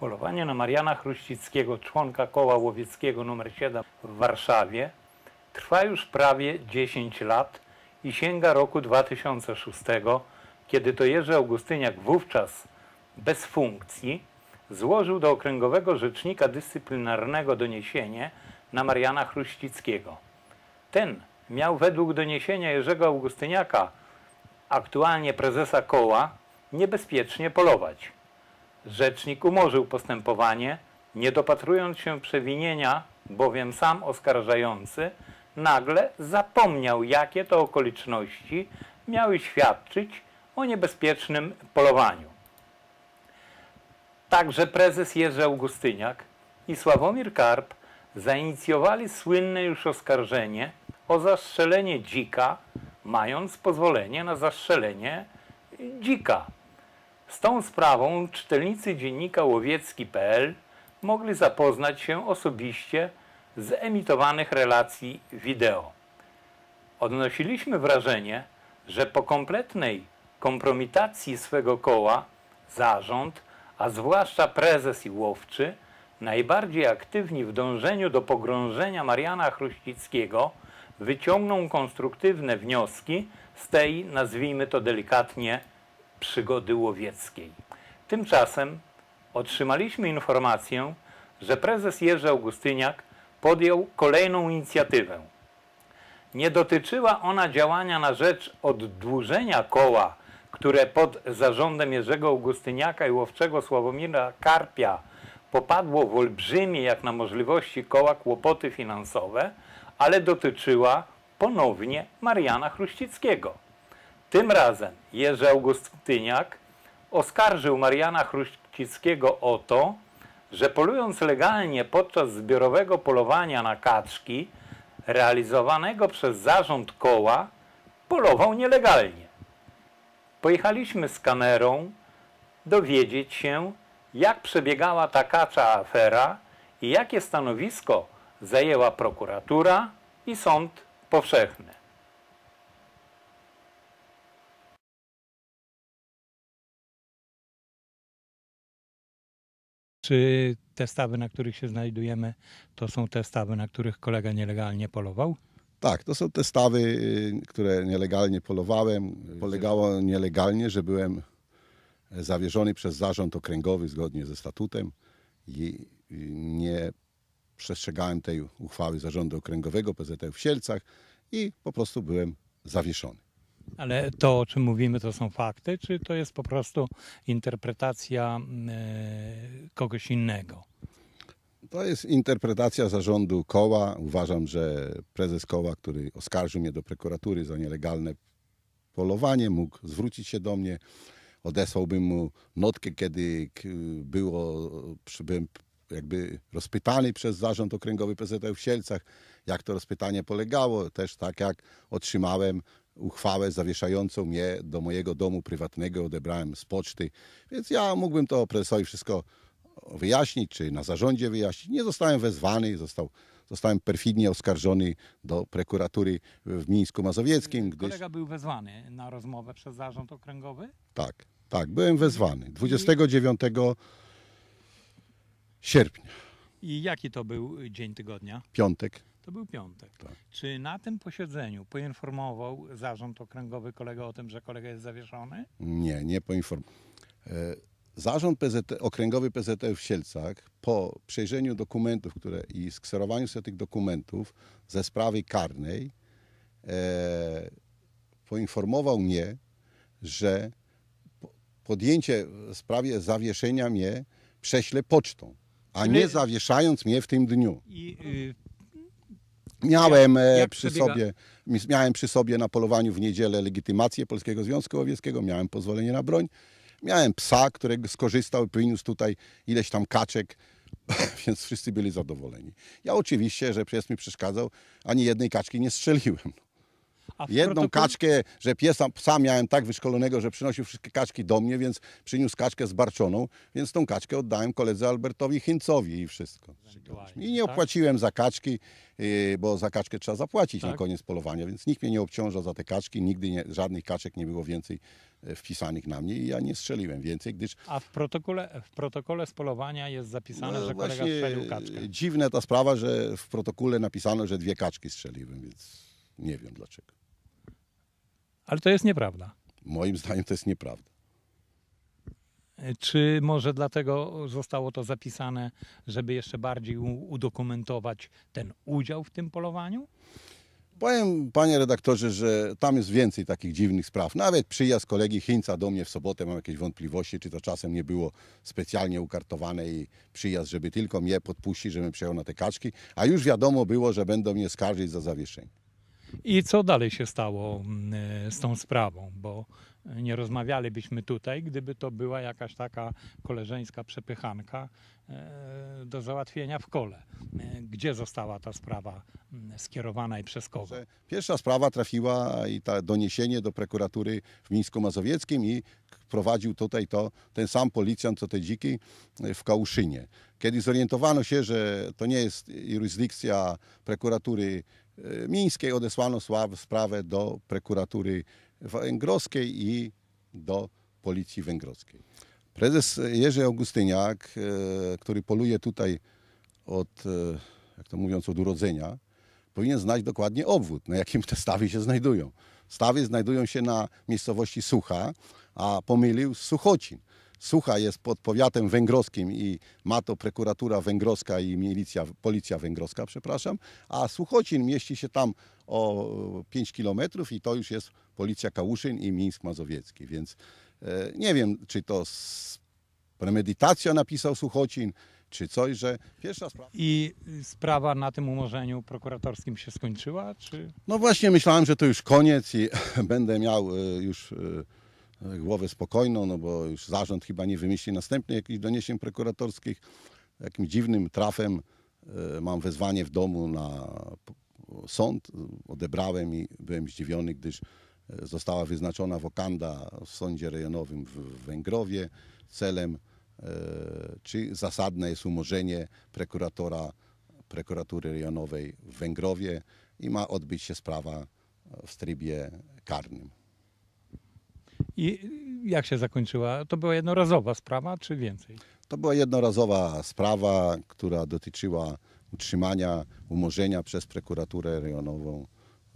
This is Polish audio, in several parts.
Polowanie na Mariana Chruścickiego, członka koła łowieckiego nr 7 w Warszawie, trwa już prawie 10 lat i sięga roku 2006, kiedy to Jerzy Augustyniak, wówczas bez funkcji, złożył do Okręgowego Rzecznika Dyscyplinarnego doniesienie na Mariana Chruścickiego. Ten miał według doniesienia Jerzego Augustyniaka, aktualnie prezesa koła, niebezpiecznie polować. Rzecznik umorzył postępowanie, nie dopatrując się przewinienia, bowiem sam oskarżający nagle zapomniał, jakie to okoliczności miały świadczyć o niebezpiecznym polowaniu. Także prezes Jerzy Augustyniak i Sławomir Karp zainicjowali słynne już oskarżenie o zastrzelenie dzika, mając pozwolenie na zastrzelenie dzika. Z tą sprawą czytelnicy dziennika łowiecki.pl mogli zapoznać się osobiście z emitowanych relacji wideo. Odnosiliśmy wrażenie, że po kompletnej kompromitacji swego koła zarząd, a zwłaszcza prezes i łowczy, najbardziej aktywni w dążeniu do pogrążenia Mariana Chruścickiego, wyciągną konstruktywne wnioski z tej, nazwijmy to delikatnie, przygody łowieckiej. Tymczasem otrzymaliśmy informację, że prezes Jerzy Augustyniak podjął kolejną inicjatywę. Nie dotyczyła ona działania na rzecz oddłużenia koła, które pod zarządem Jerzego Augustyniaka i łowczego Sławomira Karpia popadło w olbrzymie, jak na możliwości koła, kłopoty finansowe, ale dotyczyła ponownie Mariana Chruścickiego. Tym razem Jerzy Augustyniak oskarżył Mariana Chruścickiego o to, że polując legalnie podczas zbiorowego polowania na kaczki realizowanego przez zarząd koła, polował nielegalnie. Pojechaliśmy z kamerą dowiedzieć się, jak przebiegała ta kacza afera i jakie stanowisko zajęła prokuratura i sąd powszechny. Czy te stawy, na których się znajdujemy, to są te stawy, na których kolega nielegalnie polował? Tak, to są te stawy, y, które nielegalnie polowałem. Polegało nielegalnie, że byłem zawierzony przez zarząd okręgowy zgodnie ze statutem i y, nie przestrzegałem tej uchwały zarządu okręgowego PZT w Sielcach i po prostu byłem zawieszony. Ale to, o czym mówimy, to są fakty, czy to jest po prostu interpretacja e, kogoś innego? To jest interpretacja zarządu koła. Uważam, że prezes koła, który oskarżył mnie do prokuratury za nielegalne polowanie, mógł zwrócić się do mnie. Odesłałbym mu notkę, kiedy było, byłem jakby rozpytany przez zarząd okręgowy PZL w Sielcach, jak to rozpytanie polegało, też tak jak otrzymałem uchwałę zawieszającą mnie do mojego domu prywatnego, odebrałem z poczty, więc ja mógłbym to prezesowi wszystko wyjaśnić, czy na zarządzie wyjaśnić. Nie zostałem wezwany, został, zostałem perfidnie oskarżony do prokuratury w Mińsku Mazowieckim. Gdyż... Kolega był wezwany na rozmowę przez zarząd okręgowy? Tak, tak, byłem wezwany. 29 sierpnia. I jaki to był dzień tygodnia? Piątek. To był piątek. Tak. Czy na tym posiedzeniu poinformował zarząd okręgowy kolega o tym, że kolega jest zawieszony? Nie, nie poinformował. E, zarząd PZT, okręgowy PZT w Sielcach po przejrzeniu dokumentów które, i skserowaniu sobie tych dokumentów ze sprawy karnej e, poinformował mnie, że podjęcie w sprawie zawieszenia mnie prześlę pocztą, a nie zawieszając mnie w tym dniu. I y, Miałem jak, e, jak przy przebiega? sobie miałem przy sobie na polowaniu w niedzielę legitymację Polskiego Związku Łowieckiego, miałem pozwolenie na broń. Miałem psa, którego skorzystał, wyniósł tutaj ileś tam kaczek, więc wszyscy byli zadowoleni. Ja oczywiście, że przez mi przeszkadzał, ani jednej kaczki nie strzeliłem. Jedną kaczkę, że piesa, psa miałem tak wyszkolonego, że przynosił wszystkie kaczki do mnie, więc przyniósł kaczkę zbarczoną, więc tą kaczkę oddałem koledze Albertowi Chińcowi i wszystko. I nie tak? opłaciłem za kaczki, y, bo za kaczkę trzeba zapłacić tak. na koniec polowania, więc nikt mnie nie obciąża za te kaczki, nigdy nie, żadnych kaczek nie było więcej e, wpisanych na mnie i ja nie strzeliłem więcej, gdyż... A w protokole, w protokole z polowania jest zapisane, no, że kolega strzelił kaczkę. Dziwna ta sprawa, że w protokole napisano, że dwie kaczki strzeliłem, więc... Nie wiem dlaczego. Ale to jest nieprawda. Moim zdaniem to jest nieprawda. E, czy może dlatego zostało to zapisane, żeby jeszcze bardziej udokumentować ten udział w tym polowaniu? Powiem, panie redaktorze, że tam jest więcej takich dziwnych spraw. Nawet przyjazd kolegi Chińca do mnie w sobotę, mam jakieś wątpliwości, czy to czasem nie było specjalnie ukartowane i przyjazd, żeby tylko mnie podpuścić, żebym przejął na te kaczki, a już wiadomo było, że będą mnie skarżyć za zawieszenie. I co dalej się stało mm, e, z tą sprawą, bo nie rozmawialibyśmy tutaj, gdyby to była jakaś taka koleżeńska przepychanka e, do załatwienia w kole. E, gdzie została ta sprawa mm, skierowana i przez kogo? Pierwsza sprawa trafiła i ta doniesienie do prokuratury w Mińsku Mazowieckim i prowadził tutaj to ten sam policjant, co te dziki e, w Kałuszynie. Kiedy zorientowano się, że to nie jest jurysdykcja prokuratury mińskiej, odesłano sprawę do prokuratury węgrowskiej i do policji węgrowskiej. Prezes Jerzy Augustyniak, e, który poluje tutaj od, e, jak to mówiąc, od urodzenia, powinien znać dokładnie obwód, na jakim te stawy się znajdują. Stawy znajdują się na miejscowości Sucha, a pomylił Suchocin. Sucha jest pod powiatem węgrowskim i ma to prokuratura węgrowska i milicja, policja węgrowska, przepraszam, a Suchocin mieści się tam o 5 kilometrów i to już jest Policja Kałuszyn i Mińsk Mazowiecki. Więc e, nie wiem, czy to z premedytacją napisał Suchocin, czy coś, że pierwsza sprawa... I sprawa na tym umorzeniu prokuratorskim się skończyła, czy... No właśnie myślałem, że to już koniec i będę miał e, już e, głowę spokojną, no bo już zarząd chyba nie wymyśli następnych jakichś doniesień prokuratorskich. Jakim dziwnym trafem mam wezwanie w domu na sąd. Odebrałem i byłem zdziwiony, gdyż Została wyznaczona wokanda w sądzie rejonowym w Węgrowie celem, e, czy zasadne jest umorzenie prokuratora prokuratury rejonowej w Węgrowie i ma odbyć się sprawa e, w trybie karnym. I jak się zakończyła? To była jednorazowa sprawa, czy więcej? To była jednorazowa sprawa, która dotyczyła utrzymania umorzenia przez prokuraturę rejonową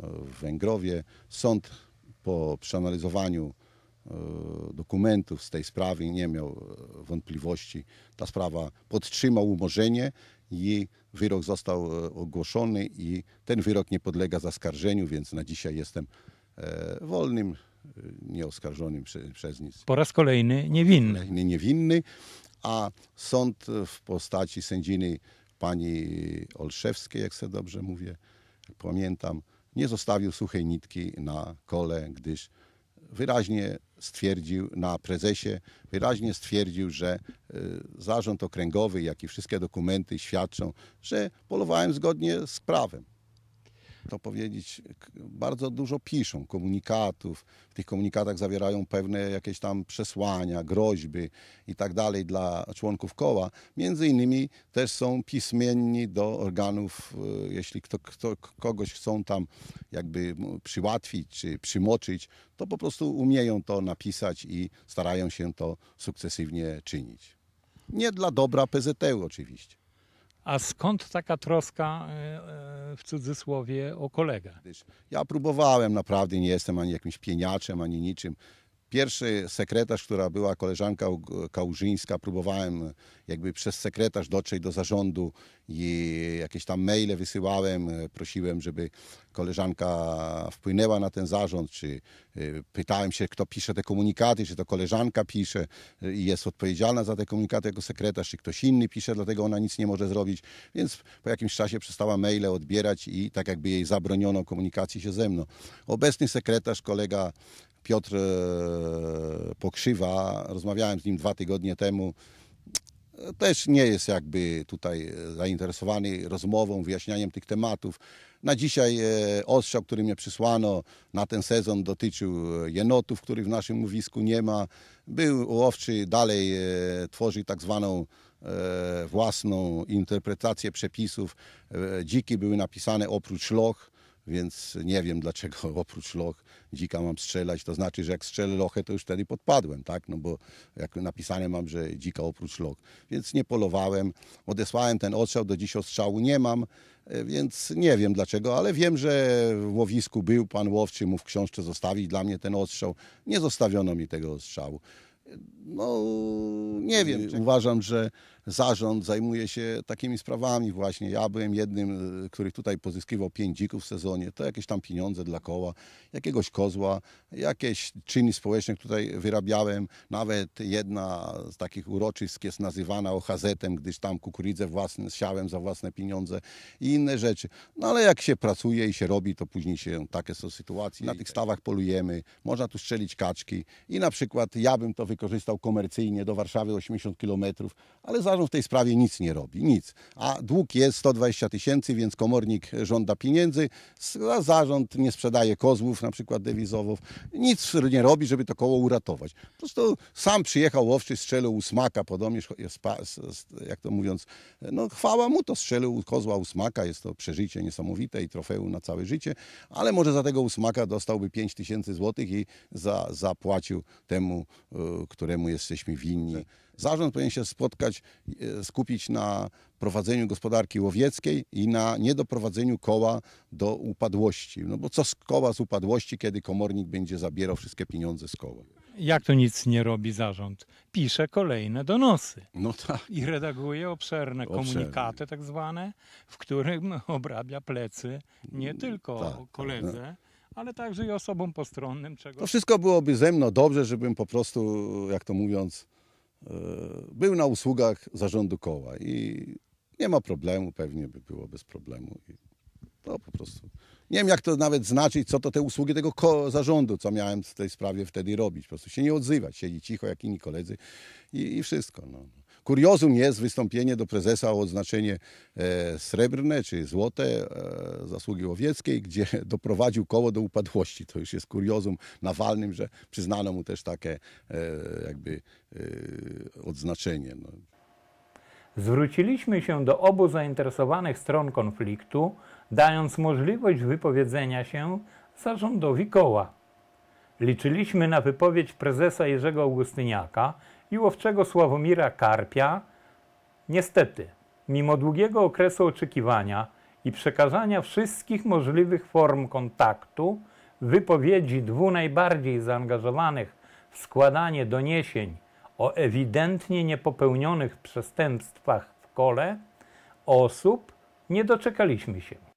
e, w Węgrowie. Sąd po przeanalizowaniu e, dokumentów z tej sprawy nie miał e, wątpliwości. Ta sprawa podtrzymał umorzenie i wyrok został e, ogłoszony i ten wyrok nie podlega zaskarżeniu, więc na dzisiaj jestem wolnym, nieoskarżonym przez nic. Po raz kolejny niewinny. Kolejny niewinny, a sąd w postaci sędziny pani Olszewskiej, jak se dobrze mówię, pamiętam, nie zostawił suchej nitki na kole, gdyż wyraźnie stwierdził na prezesie, wyraźnie stwierdził, że e, zarząd okręgowy, jak i wszystkie dokumenty świadczą, że polowałem zgodnie z prawem to powiedzieć, bardzo dużo piszą komunikatów. W tych komunikatach zawierają pewne jakieś tam przesłania, groźby i tak dalej dla członków koła. Między innymi też są pismienni do organów, y, jeśli kto, kto, kogoś chcą tam jakby przyłatwić czy przymoczyć, to po prostu umieją to napisać i starają się to sukcesywnie czynić. Nie dla dobra PZTU oczywiście. A skąd taka troska e, e, w cudzysłowie o kolegę? Ja próbowałem, naprawdę nie jestem ani jakimś pieniaczem, ani niczym. Pierwszy sekretarz, która była koleżanka Kałużyńska, próbowałem jakby przez sekretarz dotrzeć do zarządu i jakieś tam maile wysyłałem, prosiłem, żeby koleżanka wpłynęła na ten zarząd, czy y, pytałem się, kto pisze te komunikaty, czy to koleżanka pisze y, i jest odpowiedzialna za te komunikaty jako sekretarz, czy ktoś inny pisze, dlatego ona nic nie może zrobić, więc po jakimś czasie przestała maile odbierać i tak jakby jej zabroniono komunikacji się ze mną. Obecny sekretarz, kolega Piotr e, Pokrzywa, rozmawiałem z nim dwa tygodnie temu, też nie jest jakby tutaj e, zainteresowany rozmową, wyjaśnianiem tych tematów. Na dzisiaj e, ostrzał, który mnie przysłano na ten sezon dotyczył jenotów, których w naszym mówisku nie ma. Był łowczy, dalej tworzy tak zwaną własną interpretację przepisów. Dziki były napisane oprócz loch więc nie wiem dlaczego oprócz loch dzika mam strzelać. To znaczy, że jak strzelę lochę, to już wtedy podpadłem, tak? No bo jak napisane mam, że dzika oprócz loch. Więc nie polowałem, odesłałem ten ostrzał, do dziś ostrzału nie mam, e, więc nie wiem dlaczego, ale wiem, że w łowisku był pan łowczy, mu w książce zostawić dla mnie ten ostrzał. Nie zostawiono mi tego ostrzału. No, nie wiem. Uważam, że zarząd zajmuje się takimi sprawami właśnie. Ja byłem jednym, y, który tutaj pozyskiwał pięć dzików w sezonie. To jakieś tam pieniądze dla koła, jakiegoś kozła, jakieś czyny społeczne tutaj wyrabiałem. Nawet jedna z takich uroczysk jest nazywana ochazetem, gdyż tam kukurydzę własne siałem za własne pieniądze i inne rzeczy. No ale jak się pracuje i się robi, to później się takie są sytuacje. Na tych tak. stawach polujemy, można tu strzelić kaczki i na przykład ja bym to wykorzystał komercyjnie do Warszawy 80 km, ale zarząd zarząd w tej sprawie nic nie robi, nic. A dług jest 120 tysięcy, więc komornik żąda pieniędzy, a zarząd nie sprzedaje kozłów, na przykład dewizowów. Nic nie robi, żeby to koło uratować. Po prostu sam przyjechał łowczy, strzelił usmaka, podobnie jak to mówiąc, no chwała mu to, strzelił kozła usmaka, jest to przeżycie niesamowite i trofeum na całe życie, ale może za tego usmaka dostałby 5 tysięcy złotych i za, zapłacił temu, y, któremu jesteśmy winni. Zarząd powinien się spotkać, e, skupić na prowadzeniu gospodarki łowieckiej i na niedoprowadzeniu koła do upadłości. No bo co z koła z upadłości, kiedy komornik będzie zabierał wszystkie pieniądze z koła? Jak to nic nie robi zarząd? Pisze kolejne donosy. No tak. I redaguje obszerne, obszerne. komunikaty tak zwane, w którym obrabia plecy nie tylko tak, tak koledze, tak, no ale także i osobom postronnym. Czego... To wszystko byłoby ze mną dobrze, żebym po prostu, jak to mówiąc, E, był na usługach zarządu koła i nie ma problemu, pewnie by było bez problemu. I to po prostu. Nie wiem, jak to nawet znaczyć, co to te usługi tego zarządu, co miałem w tej sprawie wtedy robić. Po prostu się nie odzywać, siedzieć cicho, jak inni koledzy i, i wszystko. No. Kuriozum jest wystąpienie do prezesa o odznaczenie e, srebrne czy złote e, zasługi łowieckiej, gdzie doprowadził koło do upadłości. To już jest kuriozum nawalnym, że przyznano mu też takie e, jakby odznaczenie. No. Zwróciliśmy się do obu zainteresowanych stron konfliktu, dając możliwość wypowiedzenia się zarządowi koła. Liczyliśmy na wypowiedź prezesa Jerzego Augustyniaka, i łowczego Sławomira Karpia, niestety, mimo długiego okresu oczekiwania i przekazania wszystkich możliwych form kontaktu, wypowiedzi dwóch najbardziej zaangażowanych w składanie doniesień o ewidentnie niepopełnionych przestępstwach w kole osób, nie doczekaliśmy się.